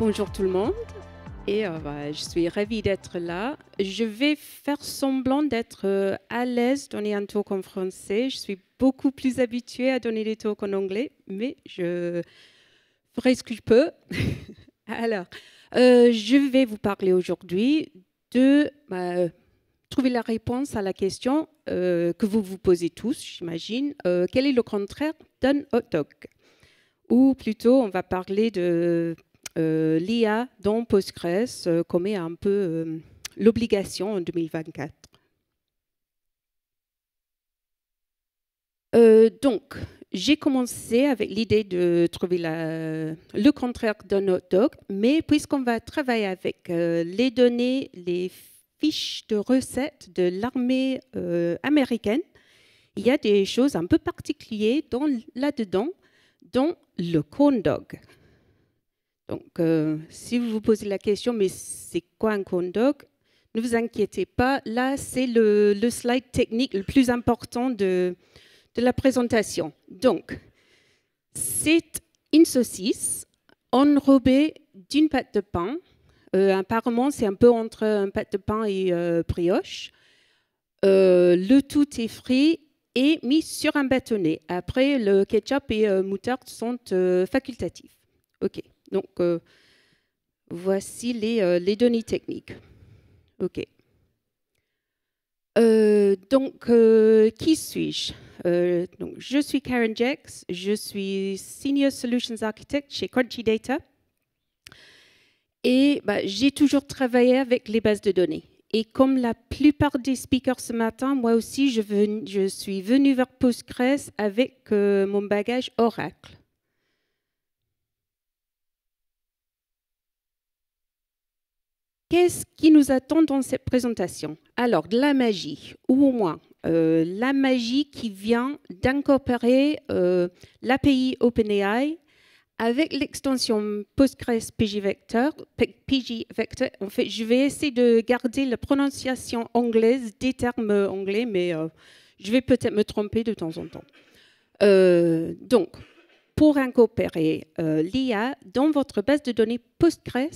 Bonjour tout le monde. Et euh, bah, je suis ravie d'être là. Je vais faire semblant d'être euh, à l'aise donner un talk en français. Je suis beaucoup plus habituée à donner des talks en anglais, mais je ferai ce que je peux. Alors, euh, je vais vous parler aujourd'hui de bah, trouver la réponse à la question que vous vous posez tous, j'imagine. quel est le contraire d'un hot dog Ou plutôt, on va parler de euh, l'IA dans Postgres euh, commet un peu euh, l'obligation en 2024. donc, j'ai commencé avec l'idée de trouver le contraire d'un hot dog, mais puisqu'on va travailler avec les données, les fiches de recettes de l'armée américaine, il y a des choses un peu particulières là-dedans, dont le corn dog. Donc, euh, si vous vous posez la question, mais c'est quoi un condoc Ne vous inquiétez pas, là, c'est le, slide technique le plus important de, la présentation. Donc, c'est une saucisse enrobée d'une pâte de pain. Euh, apparemment, c'est un peu entre un pâte de pain et euh, brioche. Euh, le tout est frit et mis sur un bâtonnet. Après, le ketchup et moutarde sont facultatifs. OK. Donc, euh, voici euh, les, données techniques. OK. Euh, donc, qui suis-je Je suis Karen Jacks, je suis Senior Solutions Architect chez Crunchy Data. Et bah, j'ai toujours travaillé avec les bases de données. Et comme la plupart des speakers ce matin, moi aussi, je, je suis venue vers Postgres avec mon bagage Oracle. Qu'est-ce qui nous attend dans cette présentation Alors, de la magie, ou au moins euh, la magie qui vient d'incorporer euh, l'API OpenAI avec l'extension Postgres PGVector. PG Vector. En fait, je vais essayer de garder la prononciation anglaise des termes anglais, mais euh, je vais peut-être me tromper de temps en temps. donc, pour incorporer l'IA dans votre base de données Postgres,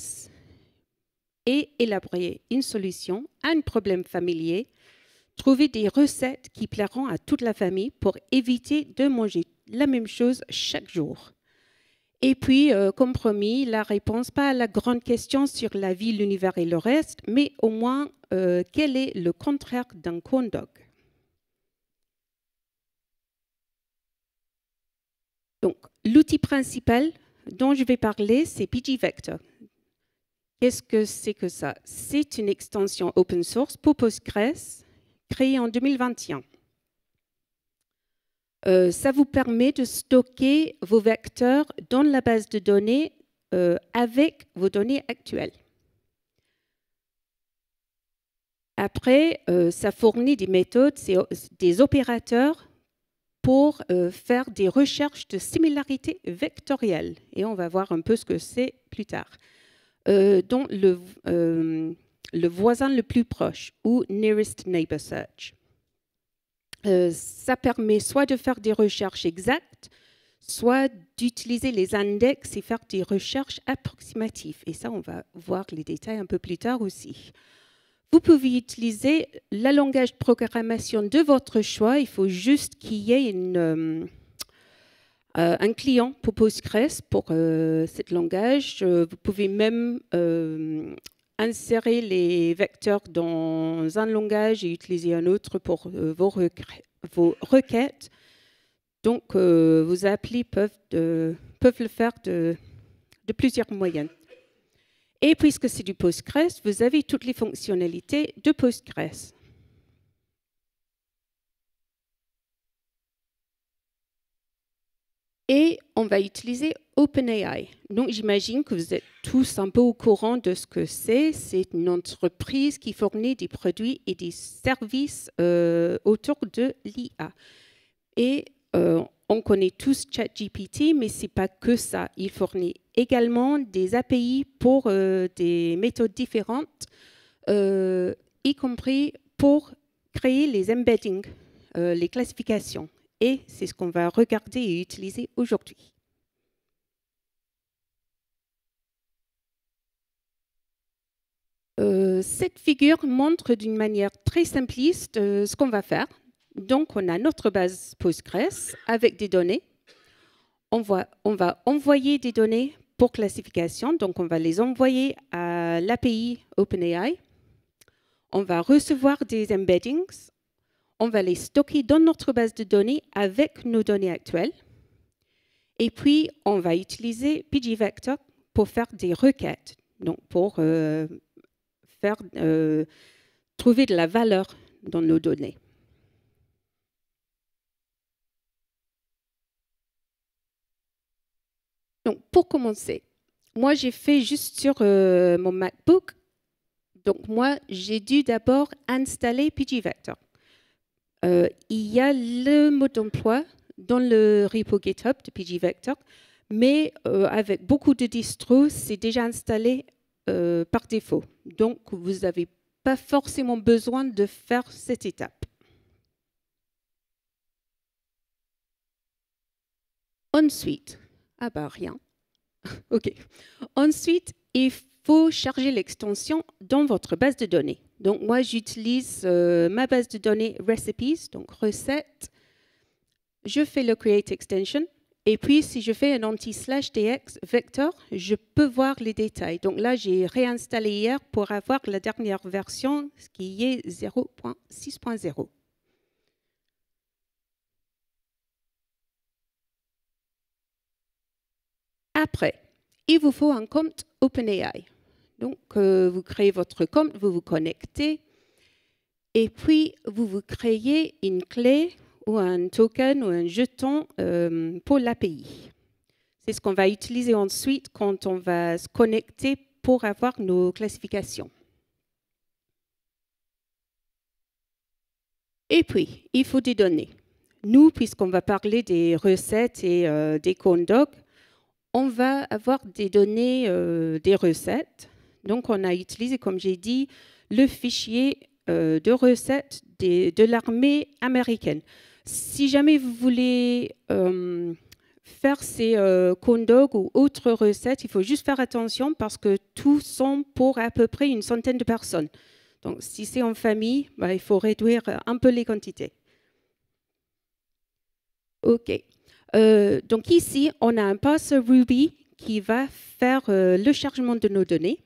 et élaborer une solution à un problème familier, trouver des recettes qui plairont à toute la famille pour éviter de manger la même chose chaque jour. Et puis, euh, compromis, la réponse pas à la grande question sur la vie, l'univers et le reste, mais au moins, euh, quel est le contraire d'un corn dog Donc, l'outil principal dont je vais parler, c'est PG Vector. Qu'est-ce que c'est que ça C'est une extension open source pour Postgres créée en 2021. Euh, ça vous permet de stocker vos vecteurs dans la base de données euh, avec vos données actuelles. Après, euh, ça fournit des méthodes, des opérateurs pour faire des recherches de similarité vectorielle. Et on va voir un peu ce que c'est plus tard. Euh, dont le, euh, le, voisin le plus proche ou Nearest Neighbor Search. Euh, ça permet soit de faire des recherches exactes, soit d'utiliser les index et faire des recherches approximatives. Et ça, on va voir les détails un peu plus tard aussi. Vous pouvez utiliser le langage de programmation de votre choix. Il faut juste qu'il y ait une euh, un client pour Postgres, pour cet langage. Euh, vous pouvez même euh, insérer les vecteurs dans un langage et utiliser un autre pour vos, requêtes. Donc, vos applis peuvent, le faire de, de plusieurs moyens. Et puisque c'est du Postgres, vous avez toutes les fonctionnalités de Postgres. Et on va utiliser OpenAI. Donc j'imagine que vous êtes tous un peu au courant de ce que c'est. C'est une entreprise qui fournit des produits et des services euh, autour de l'IA. Et euh, on connaît tous ChatGPT, mais ce n'est pas que ça. Il fournit également des API pour euh, des méthodes différentes, y compris pour créer les embeddings, les classifications. Et c'est ce qu'on va regarder et utiliser aujourd'hui. Euh, cette figure montre d'une manière très simpliste euh, ce qu'on va faire. Donc, on a notre base Postgres avec des données. On, voit, on va envoyer des données pour classification. Donc, on va les envoyer à l'API OpenAI. On va recevoir des embeddings on va les stocker dans notre base de données avec nos données actuelles. Et puis, on va utiliser PGVector pour faire des requêtes, donc pour euh, faire, euh, trouver de la valeur dans nos données. Donc, pour commencer, moi, j'ai fait juste sur euh, mon MacBook. Donc, moi, j'ai dû d'abord installer PGVector. Euh, il y a le mode d'emploi dans le repo GitHub de PG Vector, mais euh, avec beaucoup de distros, c'est déjà installé euh, par défaut. Donc, vous n'avez pas forcément besoin de faire cette étape. Ensuite, ah bah rien. OK. Ensuite, il faut charger l'extension dans votre base de données. Donc moi, j'utilise euh, ma base de données recipes, donc recettes. Je fais le create extension. Et puis, si je fais un anti-slash dx vector, je peux voir les détails. Donc là, j'ai réinstallé hier pour avoir la dernière version, ce qui est 0.6.0. Après, il vous faut un compte OpenAI. Donc, euh, vous créez votre compte, vous vous connectez, et puis vous vous créez une clé ou un token ou un jeton euh, pour l'API. C'est ce qu'on va utiliser ensuite quand on va se connecter pour avoir nos classifications. Et puis, il faut des données. Nous, puisqu'on va parler des recettes et euh, des condocs, on va avoir des données des recettes donc, on a utilisé, comme j'ai dit, le fichier euh, de recettes de l'armée américaine. Si jamais vous voulez euh, faire ces euh, condogs ou autres recettes, il faut juste faire attention parce que tous sont pour à peu près une centaine de personnes. Donc, si c'est en famille, bah, il faut réduire un peu les quantités. OK. donc ici, on a un pass Ruby qui va faire le chargement de nos données.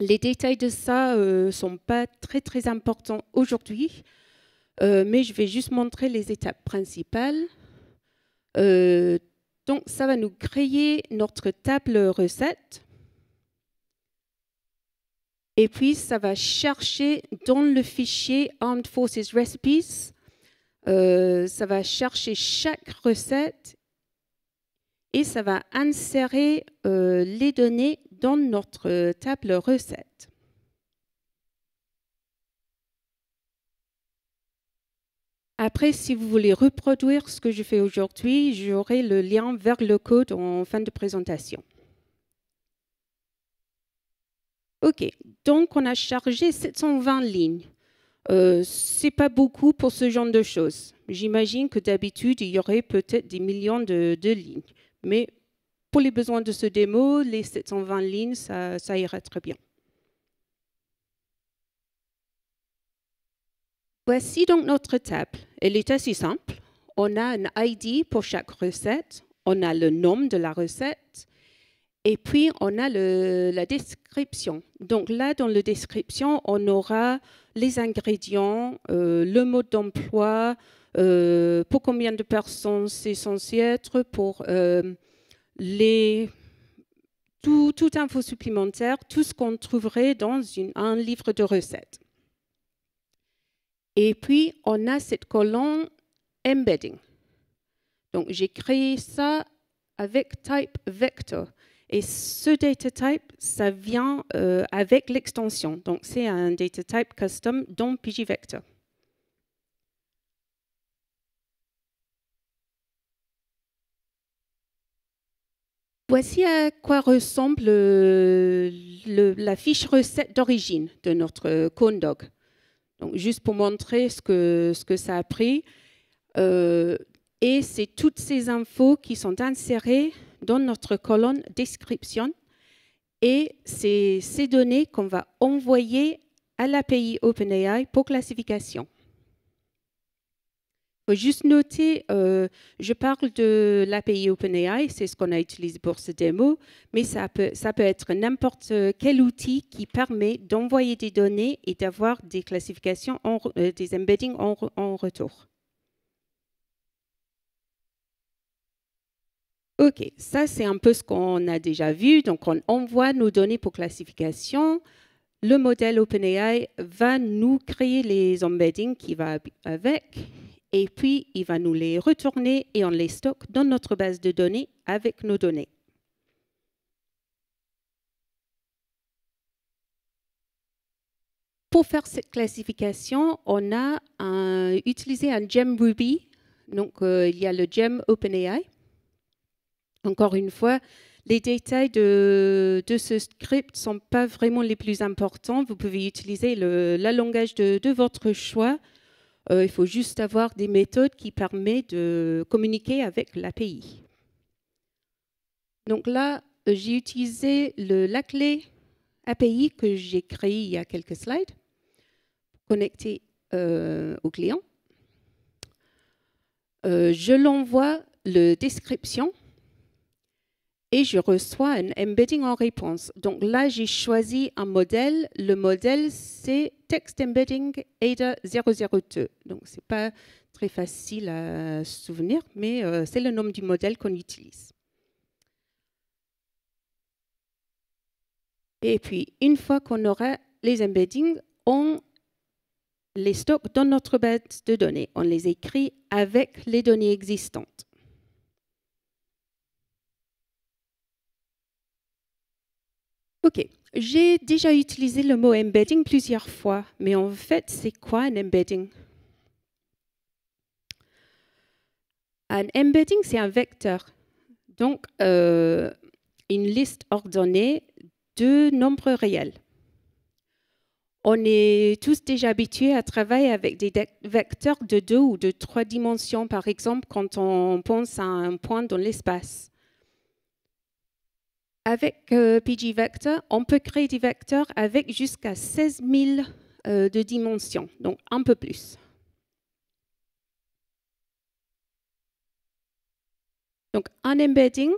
Les détails de ça ne euh, sont pas très très importants aujourd'hui, euh, mais je vais juste montrer les étapes principales. Euh, donc ça va nous créer notre table recette. Et puis ça va chercher dans le fichier Armed Forces Recipes, ça va chercher chaque recette et ça va insérer les données dans notre euh, table recette. Après, si vous voulez reproduire ce que je fais aujourd'hui, j'aurai le lien vers le code en fin de présentation. OK, donc on a chargé 720 lignes. Euh, c'est pas beaucoup pour ce genre de choses. J'imagine que d'habitude, il y aurait peut-être des millions de, de lignes, mais pour les besoins de ce démo, les 720 lignes, ça, ira très bien. Voici donc notre table. Elle est assez simple. On a un ID pour chaque recette, on a le nom de la recette, et puis on a la description. Donc là, dans la description, on aura les ingrédients, euh, le mode d'emploi, euh, pour combien de personnes c'est censé être, pour... Euh, les, tout, toute info supplémentaire, tout ce qu'on trouverait dans un livre de recettes. Et puis, on a cette colonne embedding. Donc, j'ai créé ça avec type vector. Et ce data type, ça vient euh, avec l'extension. Donc, c'est un data type custom dans PGVector. Voici à quoi ressemble euh, la fiche recette d'origine de notre euh, corn Donc, juste pour montrer ce que, ce que ça a pris. Euh, et c'est toutes ces infos qui sont insérées dans notre colonne description. Et c'est ces données qu'on va envoyer à l'API OpenAI pour classification faut juste noter, euh, je parle de l'API OpenAI, c'est ce qu'on a utilisé pour ce démo, mais ça peut, ça peut être n'importe euh, quel outil qui permet d'envoyer des données et d'avoir des classifications, euh, des embeddings en, en retour. OK, ça c'est un peu ce qu'on a déjà vu. Donc on envoie nos données pour classification. Le modèle OpenAI va nous créer les embeddings qui va avec et puis il va nous les retourner et on les stocke dans notre base de données avec nos données. Pour faire cette classification, on a utilisé un gem Ruby. Donc, euh, il y a le gem OpenAI. Encore une fois, les détails de, ce script ne sont pas vraiment les plus importants. Vous pouvez utiliser le, langage de votre choix euh, il faut juste avoir des méthodes qui permettent de communiquer avec l'API. Donc là, euh, j'ai utilisé le, la clé API que j'ai créée il y a quelques slides connectée euh, au client. je l'envoie le description et je reçois un embedding en réponse. Donc là, j'ai choisi un modèle. Le modèle, c'est Text Embedding ADA 002. Donc, ce n'est pas très facile à souvenir, mais euh, c'est le nom du modèle qu'on utilise. Et puis, une fois qu'on aura les embeddings, on les stocke dans notre base de données. On les écrit avec les données existantes. OK. J'ai déjà utilisé le mot embedding plusieurs fois, mais en fait, c'est quoi un embedding Un embedding, c'est un vecteur, donc euh, une liste ordonnée de nombres réels. On est tous déjà habitués à travailler avec des vecteurs de deux ou de trois dimensions, par exemple, quand on pense à un point dans l'espace. Avec euh, PG Vector, on peut créer des vecteurs avec jusqu'à 16 000 euh, de dimensions, donc un peu plus. Donc un embedding,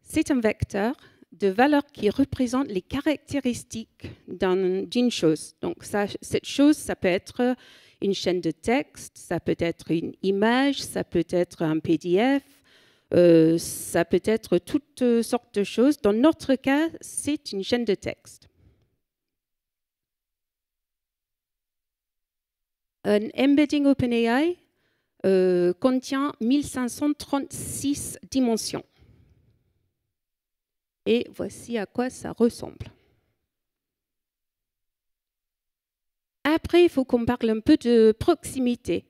c'est un vecteur de valeur qui représente les caractéristiques d'une chose. Donc cette chose, ça peut être une chaîne de texte, ça peut être une image, ça peut être un PDF, euh, ça peut être toutes euh, sortes de choses. Dans notre cas, c'est une chaîne de texte. Un embedding OpenAI euh, contient 1536 dimensions. Et voici à quoi ça ressemble. Après, il faut qu'on parle un peu de proximité.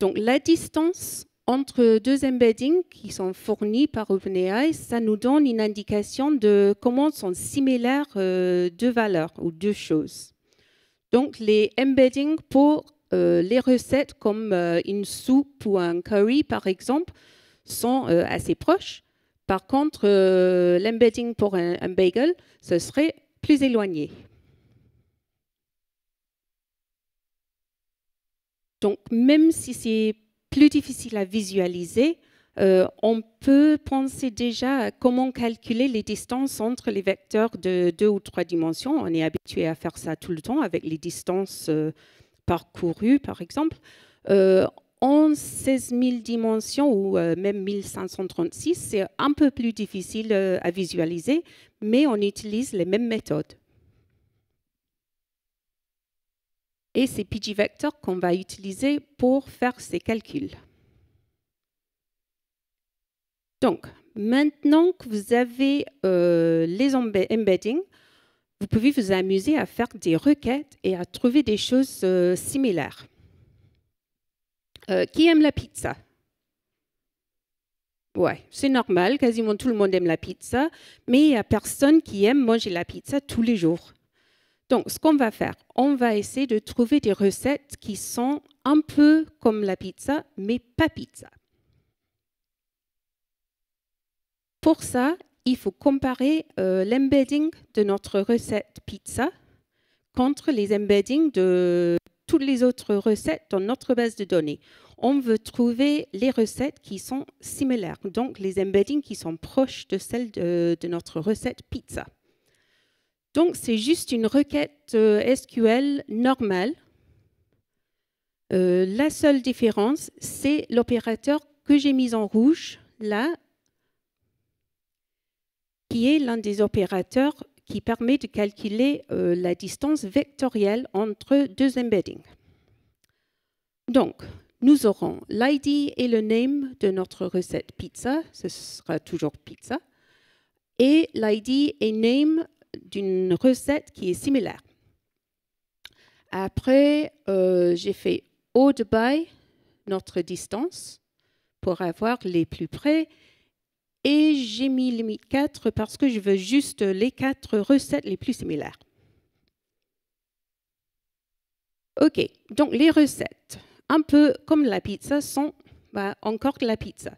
Donc la distance entre deux embeddings qui sont fournis par OpenAI, ça nous donne une indication de comment sont similaires euh, deux valeurs ou deux choses. Donc les embeddings pour euh, les recettes comme euh, une soupe ou un curry par exemple sont assez proches. Par contre, l'embedding pour un bagel, ce serait plus éloigné. Donc, même si c'est plus difficile à visualiser, euh, on peut penser déjà à comment calculer les distances entre les vecteurs de deux ou trois dimensions. On est habitué à faire ça tout le temps avec les distances euh, parcourues, par exemple. Euh, en 16 000 dimensions ou même 1536, c'est un peu plus difficile à visualiser, mais on utilise les mêmes méthodes. et c'est PG Vector qu'on va utiliser pour faire ces calculs. Donc, maintenant que vous avez euh, les embeddings, vous pouvez vous amuser à faire des requêtes et à trouver des choses euh, similaires. Euh, qui aime la pizza Ouais, c'est normal, quasiment tout le monde aime la pizza, mais il n'y a personne qui aime manger la pizza tous les jours. Donc, ce qu'on va faire, on va essayer de trouver des recettes qui sont un peu comme la pizza, mais pas pizza. Pour ça, il faut comparer euh, l'embedding de notre recette pizza contre les embeddings de toutes les autres recettes dans notre base de données. On veut trouver les recettes qui sont similaires, donc les embeddings qui sont proches de celles de notre recette pizza. Donc, c'est juste une requête euh, SQL normale. Euh, la seule différence, c'est l'opérateur que j'ai mis en rouge, là, qui est l'un des opérateurs qui permet de calculer euh, la distance vectorielle entre deux embeddings. Donc, nous aurons l'ID et le name de notre recette pizza, ce sera toujours pizza, et l'ID et name d'une recette qui est similaire. Après, euh, j'ai fait au de notre distance pour avoir les plus près. Et j'ai mis limite 4 parce que je veux juste les quatre recettes les plus similaires. OK, donc les recettes, un peu comme la pizza, sont bah, encore la pizza.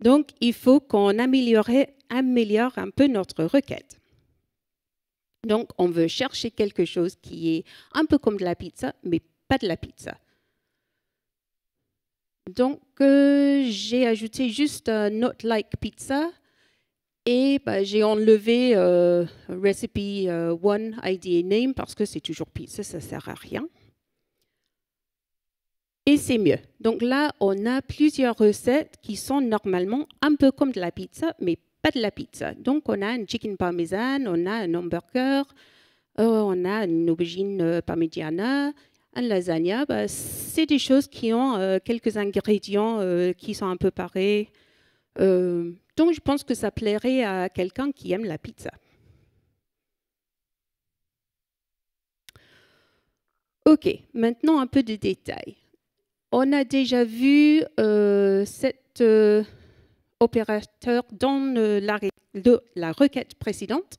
Donc, il faut qu'on améliore un peu notre requête. Donc, on veut chercher quelque chose qui est un peu comme de la pizza, mais pas de la pizza. Donc, euh, j'ai ajouté juste Not Like Pizza et bah, j'ai enlevé euh, Recipe euh, One ID Name parce que c'est toujours pizza, ça ne sert à rien. Et c'est mieux. Donc là, on a plusieurs recettes qui sont normalement un peu comme de la pizza, mais pas de la pizza. Donc, on a un chicken parmesan, on a un hamburger, euh, on a une aubergine euh, parmigiana, un lasagna. Bah, c'est des choses qui ont euh, quelques ingrédients qui sont un peu pareils. donc, je pense que ça plairait à quelqu'un qui aime la pizza. OK, maintenant un peu de détails. On a déjà vu cette opérateur dans euh, la requête précédente.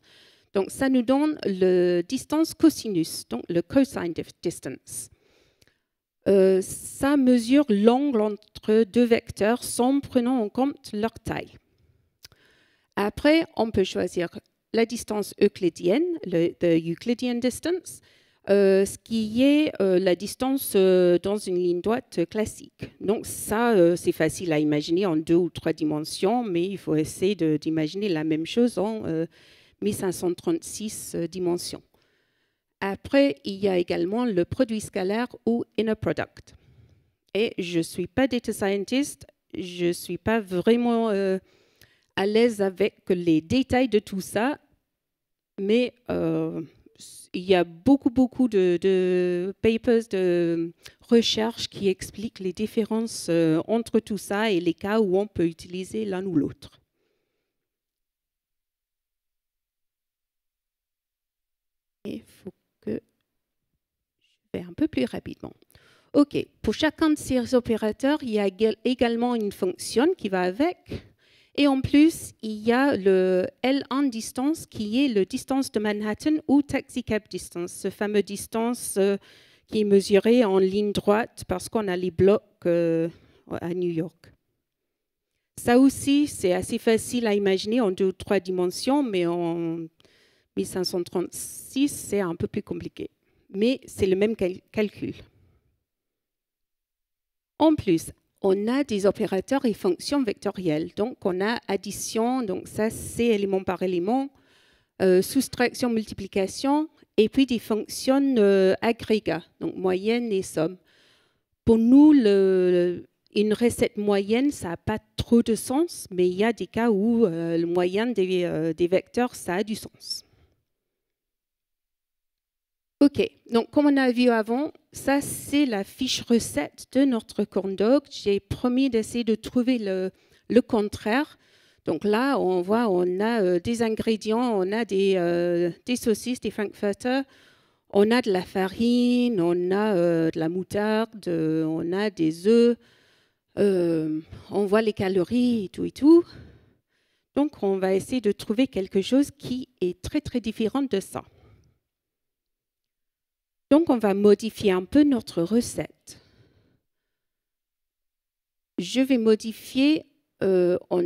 Donc, ça nous donne le distance cosinus, donc le cosine distance. Euh, ça mesure l'angle entre deux vecteurs sans prenant en compte leur taille. Après, on peut choisir la distance euclidienne, le the Euclidean distance, euh, ce qui est euh, la distance euh, dans une ligne droite classique. Donc ça, c'est facile à imaginer en deux ou trois dimensions, mais il faut essayer d'imaginer la même chose en 1536 dimensions. Après, il y a également le produit scalaire ou inner product. Et je ne suis pas data scientist, je ne suis pas vraiment à l'aise avec les détails de tout ça, mais il y a beaucoup, beaucoup de, papers de recherche qui expliquent les différences euh, entre tout ça et les cas où on peut utiliser l'un ou l'autre. Il faut que je vais un peu plus rapidement. OK, pour chacun de ces opérateurs, il y a également une fonction qui va avec. Et en plus, il y a le L1 distance qui est le distance de Manhattan ou taxicab distance, ce fameux distance euh, qui est mesuré en ligne droite parce qu'on a les blocs euh, à New York. Ça aussi, c'est assez facile à imaginer en deux ou trois dimensions, mais en 1536, c'est un peu plus compliqué. Mais c'est le même calcul. En plus, on a des opérateurs et fonctions vectorielles. Donc, on a addition, donc ça, c'est élément par élément, euh, soustraction, multiplication, et puis des fonctions euh, agrégat, donc moyenne et somme. Pour nous, une recette moyenne, ça n'a pas trop de sens, mais il y a des cas où euh, le moyen des vecteurs, ça a du sens. OK, donc comme on a vu avant, ça c'est la fiche recette de notre dog. J'ai promis d'essayer de trouver le, contraire. Donc là, on voit, on a euh, des ingrédients, on a des, euh, des saucisses, des frankfurters, on a de la farine, on a euh, de la moutarde, on a des œufs, on voit les calories et tout et tout. Donc on va essayer de trouver quelque chose qui est très très différent de ça. Donc on va modifier un peu notre recette. Je vais modifier euh, en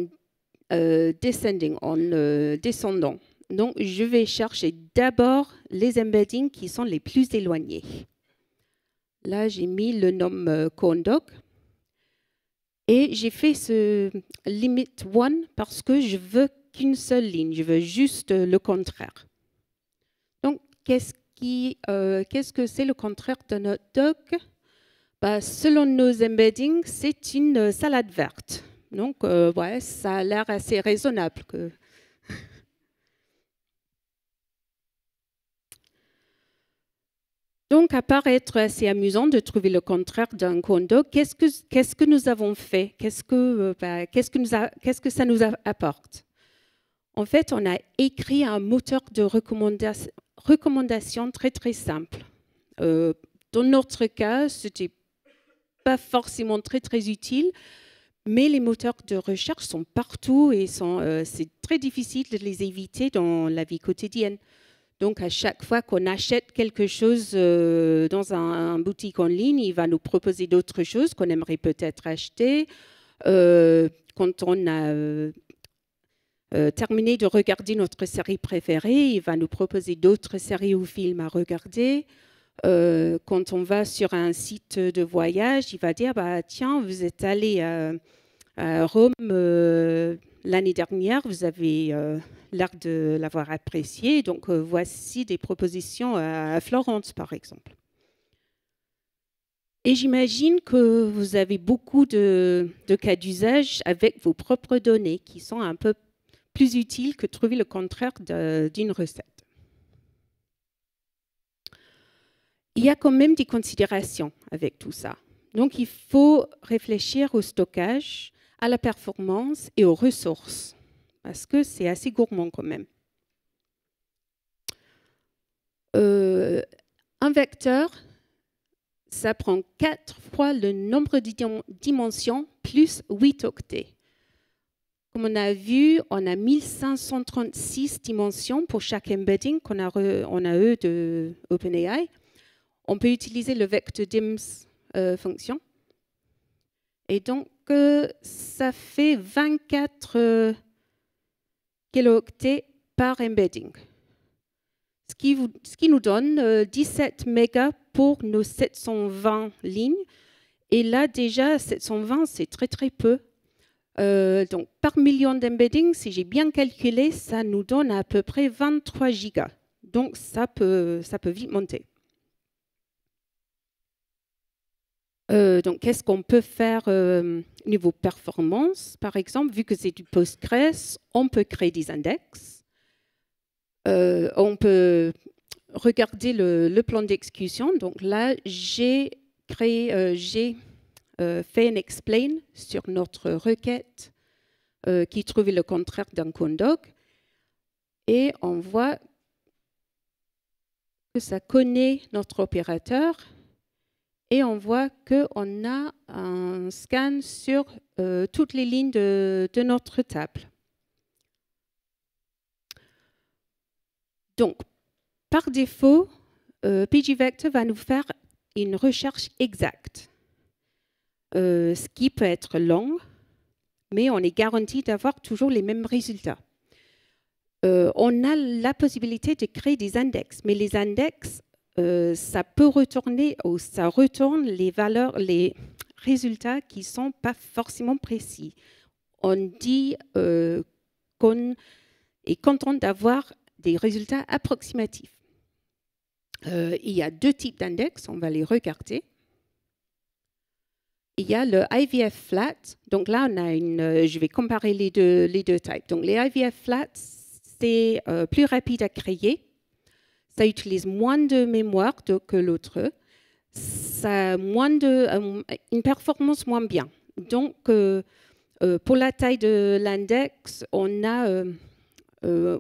euh, descending, en euh, descendant. Donc je vais chercher d'abord les embeddings qui sont les plus éloignés. Là j'ai mis le nom condoc et j'ai fait ce limit one parce que je veux qu'une seule ligne, je veux juste le contraire. Donc qu'est-ce qui, euh, qu'est-ce que c'est le contraire d'un hot dog Selon nos embeddings, c'est une euh, salade verte. Donc, euh, ouais, ça a l'air assez raisonnable. Donc, à part être assez amusant de trouver le contraire d'un condo, qu'est-ce que, qu'est-ce que nous avons fait quest que, bah, que nous qu'est-ce que ça nous apporte En fait, on a écrit un moteur de recommandation, recommandations très très simple. Euh, dans notre cas, ce n'était pas forcément très très utile, mais les moteurs de recherche sont partout et euh, c'est très difficile de les éviter dans la vie quotidienne. Donc à chaque fois qu'on achète quelque chose euh, dans un, un, boutique en ligne, il va nous proposer d'autres choses qu'on aimerait peut-être acheter. quand on a euh, terminé de regarder notre série préférée, il va nous proposer d'autres séries ou films à regarder. Euh, quand on va sur un site de voyage, il va dire bah, Tiens, vous êtes allé à, Rome euh, l'année dernière, vous avez l'air de l'avoir apprécié, donc voici des propositions à, Florence, par exemple. Et j'imagine que vous avez beaucoup de, de cas d'usage avec vos propres données qui sont un peu plus utile que trouver le contraire d'une recette. Il y a quand même des considérations avec tout ça. Donc il faut réfléchir au stockage, à la performance et aux ressources, parce que c'est assez gourmand quand même. Euh, un vecteur, ça prend quatre fois le nombre de dimensions plus 8 octets. Comme on a vu, on a 1536 dimensions pour chaque embedding qu'on a, on a eu de OpenAI. On peut utiliser le Vector dims euh, fonction. Et donc, euh, ça fait 24 kilo euh, kilooctets par embedding, ce qui, ce qui nous donne 17 mégas pour nos 720 lignes. Et là, déjà, 720, c'est très très peu euh, donc, par million d'embeddings, si j'ai bien calculé, ça nous donne à peu près 23 gigas. Donc, ça peut, ça peut vite monter. Euh, donc, qu'est-ce qu'on peut faire au euh, niveau performance Par exemple, vu que c'est du Postgres, on peut créer des index. on peut regarder le, le plan d'exécution. Donc là, j'ai créé, j'ai euh, fait un explain sur notre requête euh, qui trouve le contraire d'un condoc et on voit que ça connaît notre opérateur et on voit qu'on a un scan sur euh, toutes les lignes de, notre table. Donc, par défaut, pgvect va nous faire une recherche exacte. Euh, ce qui peut être long, mais on est garanti d'avoir toujours les mêmes résultats. Euh, on a la possibilité de créer des index, mais les index, euh, ça peut retourner ou ça retourne les valeurs, les résultats qui ne sont pas forcément précis. On dit qu'on est content d'avoir des résultats approximatifs. il y a deux types d'index, on va les regarder il y a le IVF flat. Donc là, on a une, euh, je vais comparer les deux, les deux types. Donc les IVF flat, c'est euh, plus rapide à créer. Ça utilise moins de mémoire que l'autre. Ça a moins de, euh, une performance moins bien. Donc, pour la taille de l'index, on a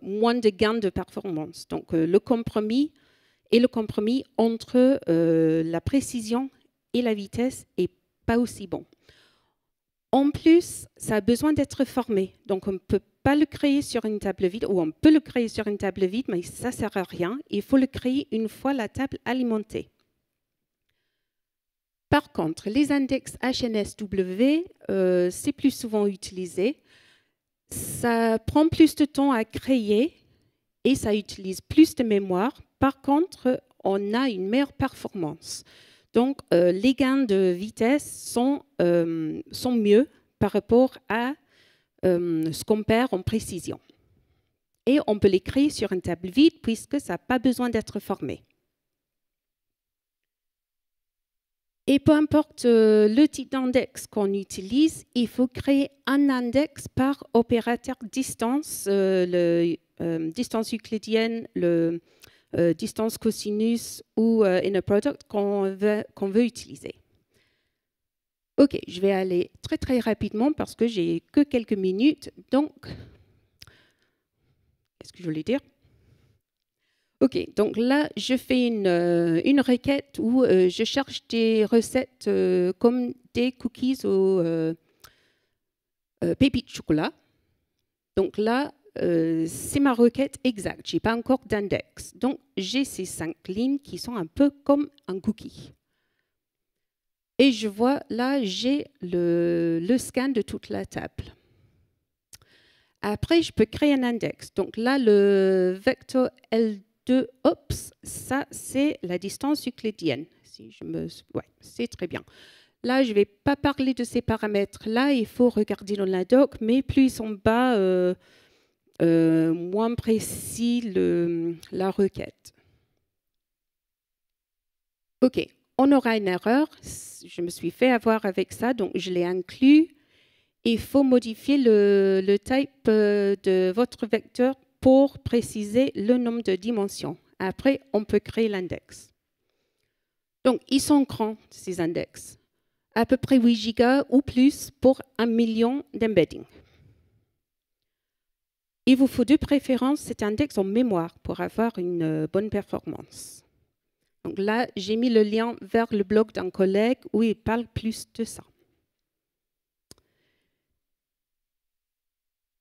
moins de gains de performance. Donc, le compromis et le compromis entre la précision et la vitesse est pas aussi bon. En plus, ça a besoin d'être formé. Donc, on ne peut pas le créer sur une table vide, ou on peut le créer sur une table vide, mais ça ne sert à rien. Il faut le créer une fois la table alimentée. Par contre, les index HNSW, euh, c'est plus souvent utilisé. Ça prend plus de temps à créer et ça utilise plus de mémoire. Par contre, on a une meilleure performance. Donc, euh, les gains de vitesse sont, euh, sont mieux par rapport à euh, ce qu'on perd en précision. Et on peut l'écrire sur une table vide puisque ça n'a pas besoin d'être formé. Et peu importe le type d'index qu'on utilise, il faut créer un index par opérateur distance, distance euclidienne, le euh, distance cosinus ou euh, inner product qu'on veut, veut, utiliser. Ok, je vais aller très très rapidement parce que j'ai que quelques minutes. Donc, qu'est-ce que je voulais dire Ok, donc là, je fais une, euh, une requête où je cherche des recettes comme des cookies au pépites de chocolat. Donc là, euh, c'est ma requête exacte. Je n'ai pas encore d'index. Donc, j'ai ces cinq lignes qui sont un peu comme un cookie. Et je vois, là, j'ai le, scan de toute la table. Après, je peux créer un index. Donc là, le vecteur L2, ops, ça, c'est la distance euclidienne. Si je me... ouais, c'est très bien. Là, je ne vais pas parler de ces paramètres-là. Il faut regarder dans la doc, mais plus sont bas... Euh, euh, moins précis la requête. OK, on aura une erreur. Je me suis fait avoir avec ça, donc je l'ai inclus. Il faut modifier le, le type euh, de votre vecteur pour préciser le nombre de dimensions. Après, on peut créer l'index. Donc, ils sont grands, ces index. À peu près 8 gigas ou plus pour un million d'embeddings. Il vous faut de préférence cet index en mémoire pour avoir une euh, bonne performance. Donc là, j'ai mis le lien vers le blog d'un collègue où il parle plus de ça.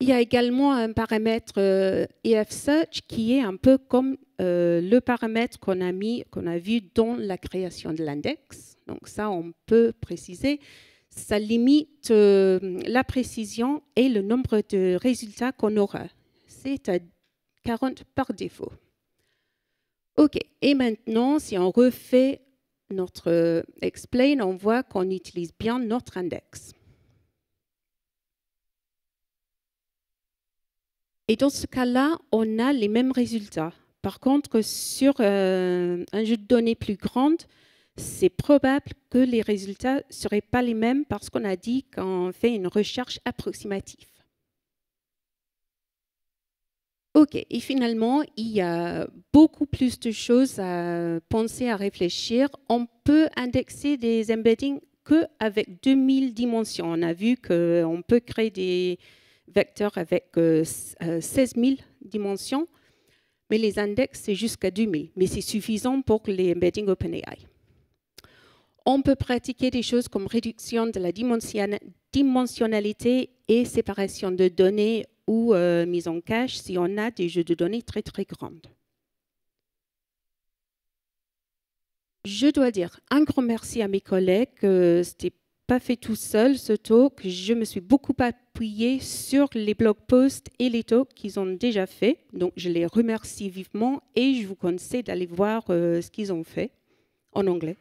Il y a également un paramètre euh, e Search qui est un peu comme euh, le paramètre qu'on a mis, qu'on a vu dans la création de l'index. Donc ça, on peut préciser ça limite euh, la précision et le nombre de résultats qu'on aura. C'est à 40 par défaut. OK, et maintenant, si on refait notre euh, explain, on voit qu'on utilise bien notre index. Et dans ce cas-là, on a les mêmes résultats. Par contre, sur euh, un jeu de données plus grande, c'est probable que les résultats ne seraient pas les mêmes parce qu'on a dit qu'on fait une recherche approximative. Ok, et finalement, il y a beaucoup plus de choses à penser, à réfléchir. On peut indexer des embeddings qu'avec 2000 dimensions. On a vu qu'on peut créer des vecteurs avec 16 euh, 000 euh, dimensions, mais les index, c'est jusqu'à 2000. Mais c'est suffisant pour les embeddings OpenAI. On peut pratiquer des choses comme réduction de la dimensionnalité et séparation de données ou euh, mise en cache si on a des jeux de données très très grandes. Je dois dire un grand merci à mes collègues. Euh, c'était Ce n'était pas fait tout seul ce talk. Je me suis beaucoup appuyée sur les blog posts et les talks qu'ils ont déjà faits. Donc je les remercie vivement et je vous conseille d'aller voir euh, ce qu'ils ont fait en anglais.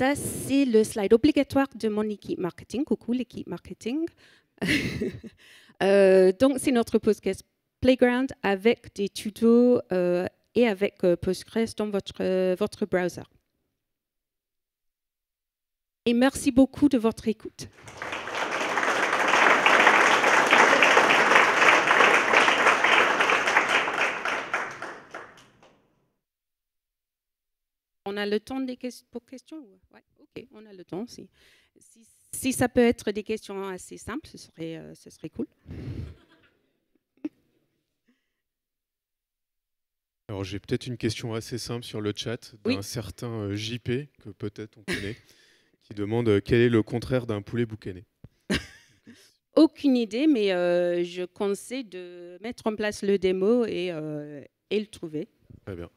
ça, c'est le slide obligatoire de mon équipe marketing. Coucou l'équipe marketing. Euh, donc, c'est notre Postgres Playground avec des tutos euh, et avec euh, Postgres dans votre, votre browser. Et merci beaucoup de votre écoute. On a le temps des questions pour questions Ok, on a le temps. Si, si, ça peut être des questions assez simples, ce serait, euh, ce serait cool. Alors j'ai peut-être une question assez simple sur le chat d'un certain euh, JP que peut-être on connaît, qui demande euh, quel est le contraire d'un poulet boucané. Aucune idée, mais je conseille de mettre en place le démo et, et le trouver. Très bien.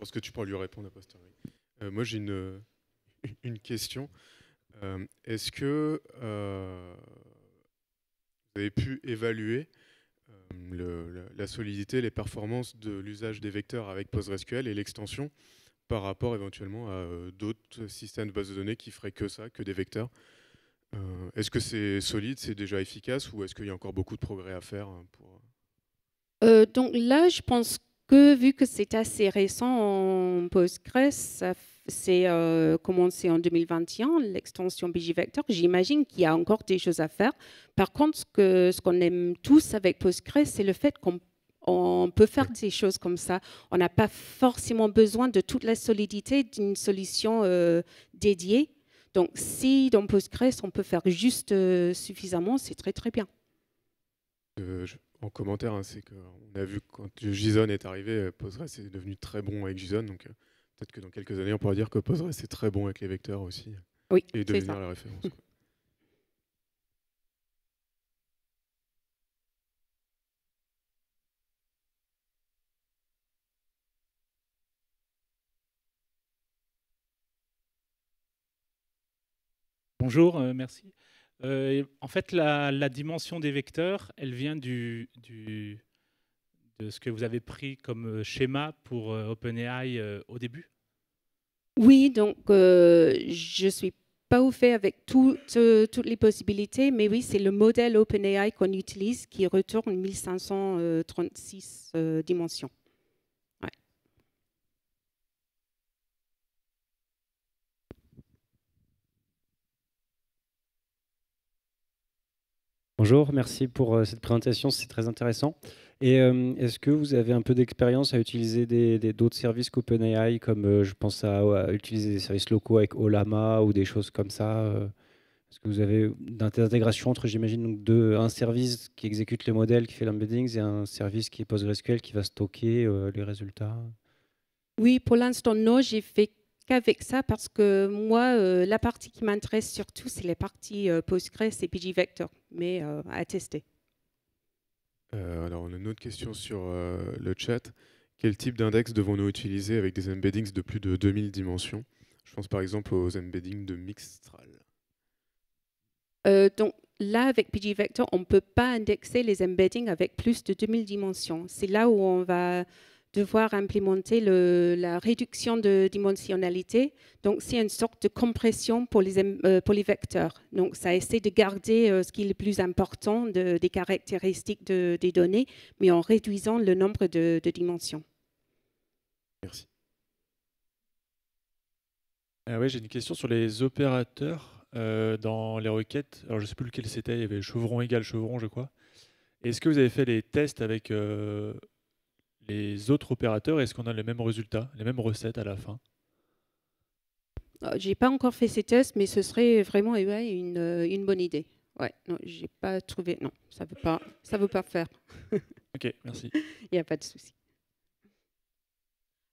Est-ce que tu pourrais lui répondre à posteriori. Euh, moi, j'ai une, une question. Euh, est-ce que euh, vous avez pu évaluer la solidité, les performances de l'usage des vecteurs avec PostgreSQL et l'extension par rapport éventuellement à d'autres systèmes de base de données qui feraient que ça, que des vecteurs Est-ce que c'est solide, c'est déjà efficace ou est-ce qu'il y a encore beaucoup de progrès à faire hein, pour... Donc là, je pense que vu que c'est assez récent en Postgres, c'est euh, commencé en 2021, l'extension Vector, j'imagine qu'il y a encore des choses à faire. Par contre, ce qu'on aime tous avec Postgres, c'est le fait qu'on on peut faire des choses comme ça. On n'a pas forcément besoin de toute la solidité d'une solution euh, dédiée. Donc, si dans Postgres, on peut faire juste euh, suffisamment, c'est très, très bien en commentaire, hein, c'est qu'on a vu que quand JSON est arrivé, euh, Postgres est devenu très bon avec JSON. Donc euh, peut-être que dans quelques années, on pourra dire que Postgres est très bon avec les vecteurs aussi. Euh, oui, et devenir la référence. Bonjour, merci. Euh, en fait, la, dimension des vecteurs, elle vient du, de ce que vous avez pris comme euh, schéma pour euh, OpenAI au début Oui, donc je suis pas au fait avec toutes les possibilités, mais oui, c'est le modèle OpenAI qu'on utilise qui retourne 1536 dimensions. Bonjour, merci pour euh, cette présentation, c'est très intéressant. Et euh, est-ce que vous avez un peu d'expérience à utiliser d'autres des, services qu'OpenAI, comme euh, je pense à, utiliser des services locaux avec Olama ou des choses comme ça Est-ce que vous avez d'intégration entre, j'imagine, un service qui exécute le modèle, qui fait l'embedding et un service qui est PostgreSQL, qui va stocker les résultats Oui, pour l'instant, non. J'ai fait avec ça parce que moi, euh, la partie qui m'intéresse surtout, c'est les parties euh, Postgres et PG Vector, mais euh, à tester. Euh, alors, on a une autre question sur le chat. Quel type d'index devons-nous utiliser avec des embeddings de plus de 2000 dimensions Je pense par exemple aux embeddings de Mixtral. donc, là, avec PG Vector, on ne peut pas indexer les embeddings avec plus de 2000 dimensions. C'est là où on va devoir implémenter la réduction de dimensionnalité. Donc, c'est une sorte de compression pour les, euh, vecteurs. Donc, ça essaie de garder euh, ce qui est le plus important des caractéristiques des données, mais en réduisant le nombre de, dimensions. Merci. Euh, oui, j'ai une question sur les opérateurs dans les requêtes. Alors, je ne sais plus lequel c'était, il y avait chevron égal chevron, je crois. Est-ce que vous avez fait les tests avec les autres opérateurs, est-ce qu'on a les mêmes résultats, les mêmes recettes à la fin euh, J'ai pas encore fait ces tests, mais ce serait vraiment une, euh, une, bonne idée. Ouais, non, j'ai pas trouvé. Non, ça veut pas, ça veut pas faire. ok, merci. Il n'y a pas de souci.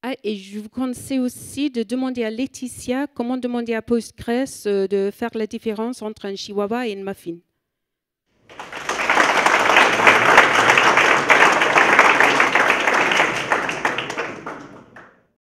Ah, et je vous conseille aussi de demander à Laetitia comment demander à Postgres euh, de faire la différence entre un chihuahua et une muffin.